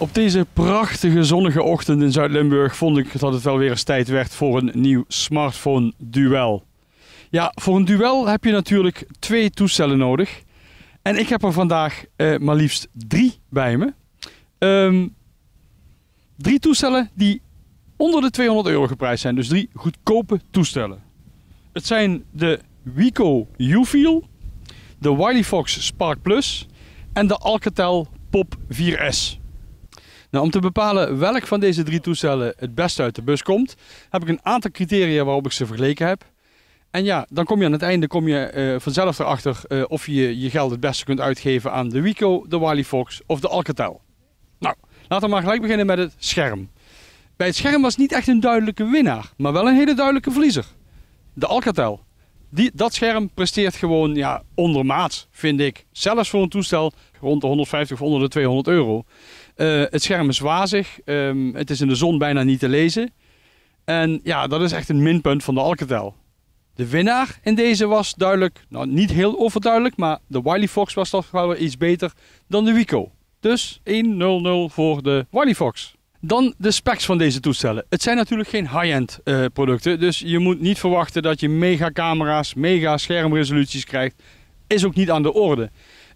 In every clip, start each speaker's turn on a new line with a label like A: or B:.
A: Op deze prachtige zonnige ochtend in Zuid-Limburg vond ik dat het wel weer eens tijd werd voor een nieuw smartphone-duel. Ja, voor een duel heb je natuurlijk twee toestellen nodig. En ik heb er vandaag eh, maar liefst drie bij me. Ehm, drie toestellen die onder de 200 euro geprijsd zijn. Dus drie goedkope toestellen. Het zijn de Wico Ufeel, de Wiley Spark Plus en de Alcatel Pop 4S. Nou, om te bepalen welk van deze drie toestellen het beste uit de bus komt, heb ik een aantal criteria waarop ik ze vergeleken heb. En ja, dan kom je aan het einde kom je, eh, vanzelf erachter eh, of je je geld het beste kunt uitgeven aan de Wico, de Wally Fox of de Alcatel. Nou, laten we maar gelijk beginnen met het scherm. Bij het scherm was niet echt een duidelijke winnaar, maar wel een hele duidelijke verliezer. De Alcatel. Die, dat scherm presteert gewoon ja, ondermaats, vind ik. Zelfs voor een toestel rond de 150 of onder de 200 euro. Eh, het scherm is wazig. Ehm, het is in de zon bijna niet te lezen. En ja, dat is echt een minpunt van de Alcatel. De winnaar in deze was duidelijk, nou niet heel overduidelijk, maar de Wiley Fox was toch wel iets beter dan de Wico. Dus 1-0-0 voor de Wiley Fox. Dan de specs van deze toestellen. Het zijn natuurlijk geen high-end eh, producten, dus je moet niet verwachten dat je mega camera's, mega schermresoluties krijgt. Is ook niet aan de orde.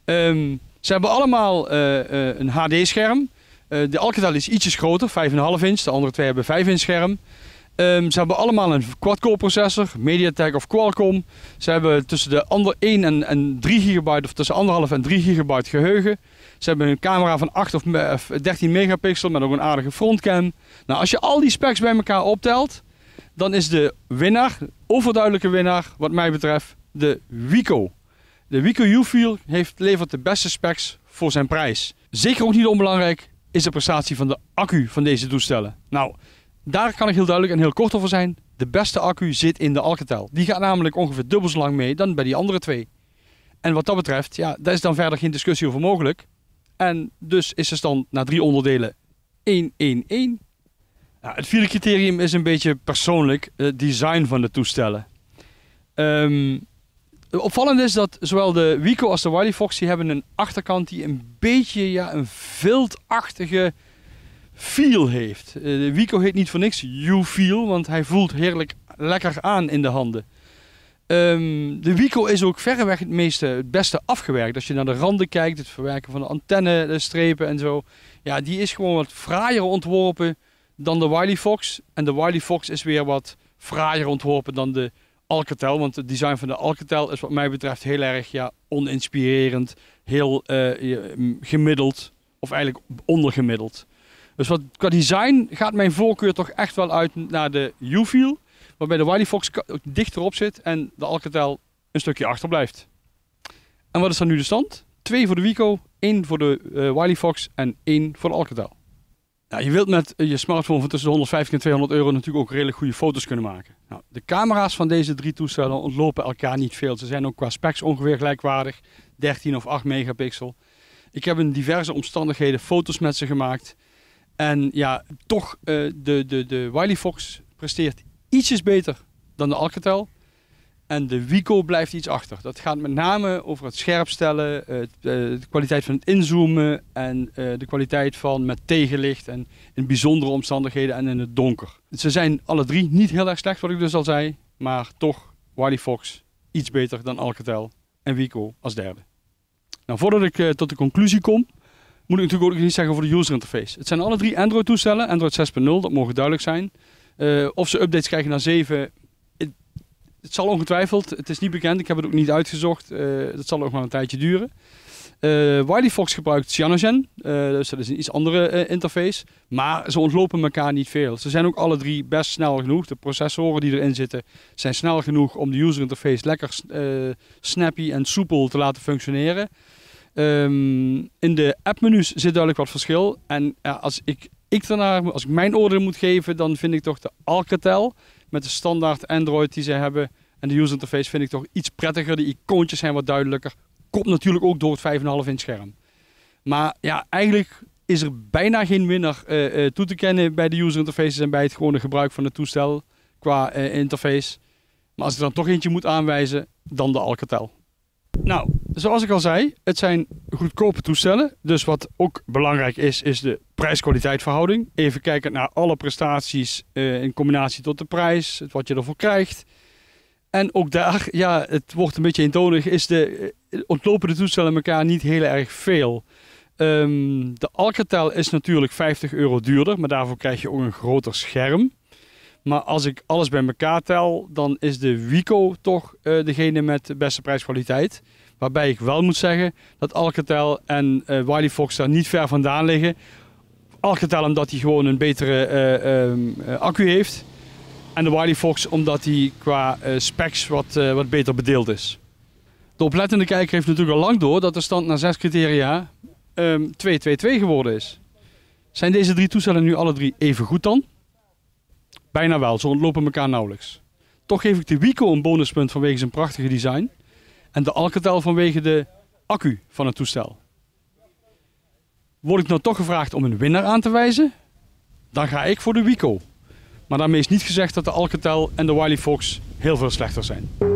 A: Ehm, ze hebben allemaal eh, een HD-scherm. Eh, de Alcatel is ietsjes groter, 5,5 inch. De andere twee hebben 5 inch scherm. Ehm, ze hebben allemaal een quad-core processor, MediaTek of Qualcomm. Ze hebben tussen de ander 1 en, en 3 gigabyte, of tussen 1,5 en 3 gigabyte geheugen. Ze hebben een camera van 8 of, 13 eh, megapixel met ook een aardige frontcam. Nou, als je al die specs bij elkaar optelt, dan is de winnaar, overduidelijke winnaar wat mij betreft, de Wico. De Wico u heeft levert de beste specs voor zijn prijs. Zeker ook niet onbelangrijk, is de prestatie van de accu van deze toestellen. Nou, daar kan ik heel duidelijk en heel kort over zijn. De beste accu zit in de Alcatel. Die gaat namelijk ongeveer dubbel zo lang mee dan bij die andere twee. En wat dat betreft, ja, daar is dan verder geen discussie over mogelijk. En dus is het dan na drie onderdelen 1-1-1. het vierde criterium is een beetje persoonlijk het design van de toestellen. Um, Opvallend is dat zowel de Wico als de Wiley Fox hebben een achterkant die een beetje ja, een viltachtige feel heeft. Eh, de Wico heet niet voor niks You Feel, want hij voelt heerlijk lekker aan in de handen. Ehm, de Wico is ook verreweg het, meeste, eh, het beste afgewerkt. Als je naar de randen kijkt, het verwerken van de antenne, strepen en zo. Ja, die is gewoon wat fraaier ontworpen dan de Wiley Fox. En de Wiley Fox is weer wat fraaier ontworpen dan de Alcatel. Want het design van de Alcatel is wat mij betreft heel erg ja, oninspirerend. Heel eh, mm, gemiddeld. Of eigenlijk ondergemiddeld. Dus wat, qua design gaat mijn voorkeur toch echt wel uit naar de u Waarbij de Wiley Fox dichterop zit en de Alcatel een stukje achterblijft. En wat is dan nu de stand? Twee voor de Wico, één voor de uh, Wiley Fox en één voor de Alcatel. Nou, je wilt met eh, je smartphone van tussen de 150 en 200 euro natuurlijk ook redelijk goede foto's kunnen maken. Nou, de camera's van deze drie toestellen ontlopen elkaar niet veel. Ze zijn ook qua specs ongeveer gelijkwaardig, 13 of 8 megapixel. Ik heb in diverse omstandigheden foto's met ze gemaakt. En ja, toch, eh, de, de, de Wiley Fox presteert ietsjes beter dan de Alcatel. En de Wico blijft iets achter. Dat gaat met name over het scherpstellen, eh, de kwaliteit van het inzoomen en eh, de kwaliteit van met tegenlicht en in bijzondere omstandigheden en in het donker. Ze zijn alle drie niet heel erg slecht, wat ik dus al zei, maar toch Wiley iets beter dan Alcatel en Wico als derde. Nou, voordat ik eh, tot de conclusie kom, moet ik natuurlijk ook iets zeggen over de user interface. Het zijn alle drie Android-toestellen, Android 6.0, dat mogen duidelijk zijn. of ze updates krijgen naar 7 het zal ongetwijfeld, het is niet bekend, ik heb het ook niet uitgezocht. Eh, dat zal ook maar een tijdje duren. Eh, Wiley gebruikt Cyanogen, eh, dus dat is een iets andere interface. Maar ze ontlopen elkaar niet veel. Ze zijn ook alle drie best snel genoeg. De processoren die erin zitten zijn snel genoeg om de user interface lekker snappy en soepel te laten functioneren. Ehm, in de appmenu's zit duidelijk wat verschil. En als ik, ik daarnaar, als ik mijn oordeel moet geven, dan vind ik toch de Alcatel met de standaard Android die ze hebben. En de user interface vind ik toch iets prettiger. De icoontjes zijn wat duidelijker. Komt natuurlijk ook door het 5,5 inch scherm. Maar ja, eigenlijk is er bijna geen winnaar eh, eh, toe te kennen bij de user interfaces en bij het gewone gebruik van het toestel qua eh, interface. Maar als ik dan toch eentje moet aanwijzen, dan de Alcatel. Nou, zoals ik al zei, het zijn goedkope toestellen. Dus wat ook belangrijk is, is de prijs-kwaliteit verhouding. Even kijken naar alle prestaties eh, in combinatie tot de prijs, wat je ervoor krijgt. En ook daar, ja, het wordt een beetje eentonig, is de, eh, ontlopen de toestellen elkaar niet heel erg veel. Ehm, de Alcatel is natuurlijk 50 euro duurder, maar daarvoor krijg je ook een groter scherm. Maar als ik alles bij elkaar tel, dan is de Wico toch eh, degene met de beste prijskwaliteit. kwaliteit Waarbij ik wel moet zeggen dat Alcatel en uh, Fox daar niet ver vandaan liggen. Alcatel omdat hij gewoon een betere eh, ehm, eh, accu heeft. En de Wiley Fox omdat hij qua specs wat, wat beter bedeeld is. De oplettende kijker heeft natuurlijk al lang door dat de stand na zes criteria 2-2-2 ehm, geworden is. Zijn deze drie toestellen nu alle drie even goed dan? Bijna wel, ze ontlopen elkaar nauwelijks. Toch geef ik de Wico een bonuspunt vanwege zijn prachtige design en de Alcatel vanwege de accu van het toestel. Word ik nou toch gevraagd om een winnaar aan te wijzen? Dan ga ik voor de Wico. Maar daarmee is niet gezegd dat de Alcatel en de Wiley Fox heel veel slechter zijn.